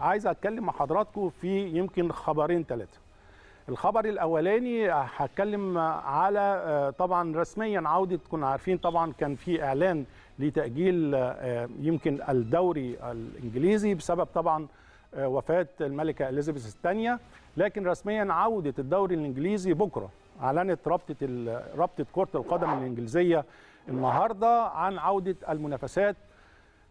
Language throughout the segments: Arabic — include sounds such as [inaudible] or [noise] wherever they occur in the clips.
عايز اتكلم مع حضراتكم في يمكن خبرين ثلاثه الخبر الاولاني هتكلم على آه، طبعا رسميا عوده كنا عارفين طبعا كان في اعلان لتاجيل آه، يمكن الدوري الانجليزي بسبب طبعا آه، وفاه الملكه اليزابيث الثانيه لكن رسميا عوده الدوري الانجليزي بكره اعلنت رابطه رابطه كره القدم الانجليزيه النهارده عن عوده المنافسات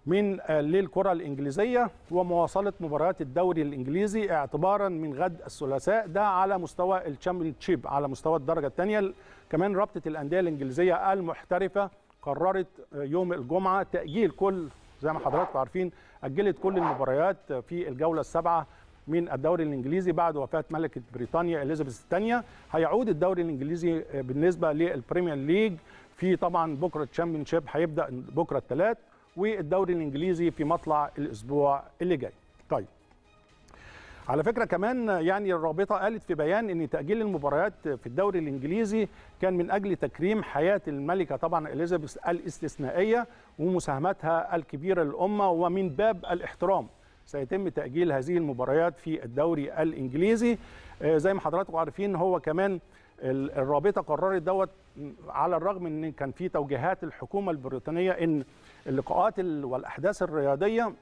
من آه، للكرة الإنجليزية ومواصلة مباريات الدوري الإنجليزي اعتبارا من غد الثلاثاء ده على مستوى الشامبيونشيب على مستوى الدرجة الثانية كمان رابطة الأندية الإنجليزية المحترفة قررت آه، يوم الجمعة تأجيل كل زي ما حضراتكم عارفين أجلت كل المباريات آه، في الجولة السابعة من الدوري الانجليزي بعد وفاه ملكه بريطانيا اليزابيث الثانيه هيعود الدوري الانجليزي بالنسبه للبريمير ليج في طبعا بكره الشامبيونشيب هيبدا بكره الثلاث والدوري الانجليزي في مطلع الاسبوع اللي جاي طيب على فكرة كمان يعني الرابطة قالت في بيان أن تأجيل المباريات في الدوري الإنجليزي كان من أجل تكريم حياة الملكة طبعا إليزابيث الاستثنائية ومساهمتها الكبيرة للأمة ومن باب الاحترام سيتم تأجيل هذه المباريات في الدوري الإنجليزي آه، زي ما حضراتكم عارفين هو كمان الرابطه قررت دوت على الرغم ان كان في توجيهات الحكومه البريطانيه ان اللقاءات والاحداث الرياضيه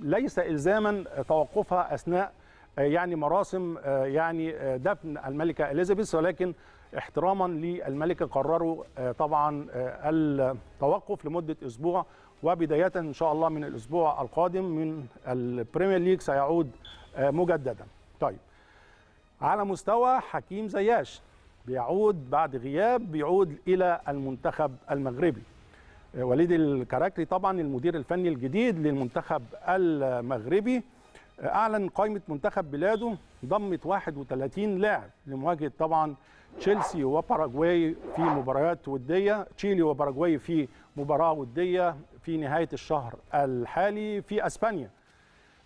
ليس الزاما توقفها اثناء آه، يعني مراسم آه، يعني آه، دفن الملكه اليزابيث ولكن احتراما للملكه قرروا طبعا التوقف لمده اسبوع وبدايه ان شاء الله من الاسبوع القادم من البريمير ليج سيعود مجددا. طيب على مستوى حكيم زياش بيعود بعد غياب بيعود إلى المنتخب المغربي آه، وليد الكراكري طبعا المدير الفني الجديد للمنتخب المغربي آه، أعلن قائمة منتخب بلاده ضمت 31 لاعب لمواجهة طبعا تشيلسي وباراجواي في مباريات ودية تشيلي وباراجواي في مباراة ودية في نهاية الشهر الحالي في أسبانيا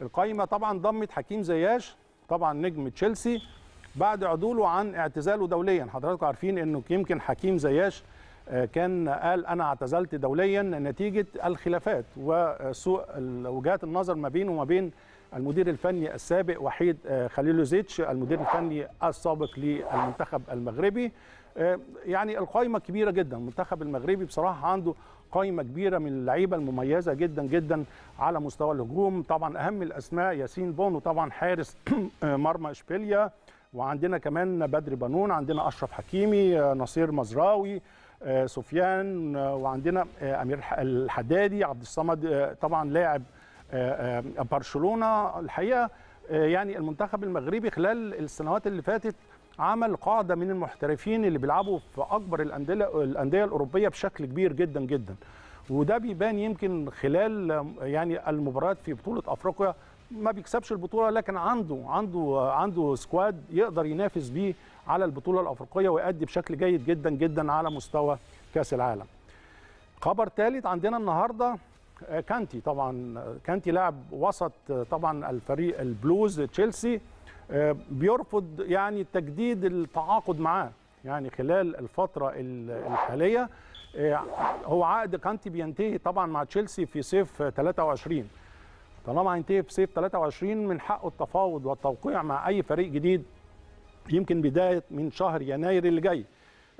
القائمة طبعا ضمت حكيم زياش طبعا نجم تشيلسي بعد عدوله عن اعتزاله دوليا حضراتكم عارفين انه يمكن حكيم زياش آه، كان قال انا اعتزلت دوليا نتيجه الخلافات وسوء وجهات النظر ما بينه وما بين المدير الفني السابق وحيد آه، خليلوزيتش المدير الفني السابق للمنتخب المغربي آه، يعني القايمه كبيره جدا المنتخب المغربي بصراحه عنده قايمه كبيره من اللعيبه المميزه جدا جدا على مستوى الهجوم طبعا اهم الاسماء ياسين بونو طبعا حارس [clears throat] مرمى اشبيليا وعندنا كمان بدر بنون عندنا اشرف حكيمي نصير مزراوي آه، سفيان آه، وعندنا آه، امير الحدادي عبد الصمد طبعا لاعب برشلونه الحقيقه يعني المنتخب المغربي خلال السنوات اللي فاتت عمل قاعده من المحترفين اللي بيلعبوا في اكبر الانديه الانديه الاوروبيه بشكل كبير جدا جدا وده بيبان يمكن خلال يعني المباريات في بطوله افريقيا ما بيكسبش البطوله لكن عنده عنده عنده سكواد يقدر ينافس بيه على البطوله الافريقيه ويؤدي بشكل جيد جدا جدا على مستوى كاس العالم. خبر ثالث عندنا النهارده آه، كانتي طبعا آه، كانتي لاعب وسط آه، طبعا الفريق البلوز تشيلسي بيرفض يعني تجديد التعاقد معاه يعني خلال الفتره الحاليه هو عقد كانتي بينتهي طبعا مع تشيلسي في صيف 23 طالما هينتهي في صيف 23 من حقه التفاوض والتوقيع مع اي فريق جديد يمكن بدايه من شهر يناير اللي جاي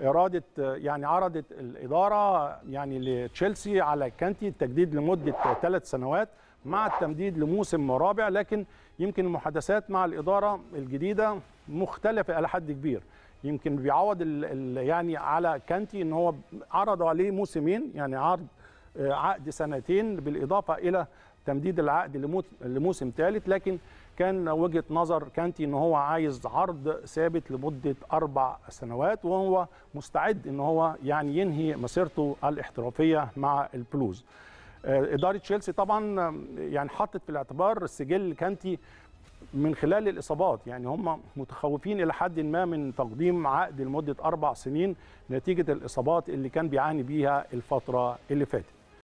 اراده يعني عرضت الاداره يعني لتشيلسي على كانتي التجديد لمده ثلاث سنوات مع التمديد لموسم رابع لكن يمكن المحادثات مع الاداره الجديده مختلفه الى حد كبير يمكن بيعوض يعني على كانتي ان هو عرض عليه موسمين يعني عرض آه، عقد سنتين بالاضافه الى تمديد العقد لموسم ثالث لكن كان وجهه نظر كانتي ان هو عايز عرض ثابت لمده اربع سنوات وهو مستعد ان هو يعني ينهي مسيرته الاحترافيه مع البلوز. آه، اداره تشيلسي طبعا آه، يعني حطت في الاعتبار سجل كانتي من خلال الاصابات يعني هم متخوفين الى حد ما من تقديم عقد لمده اربع سنين نتيجه الاصابات اللي كان بيعاني بيها الفتره اللي فاتت.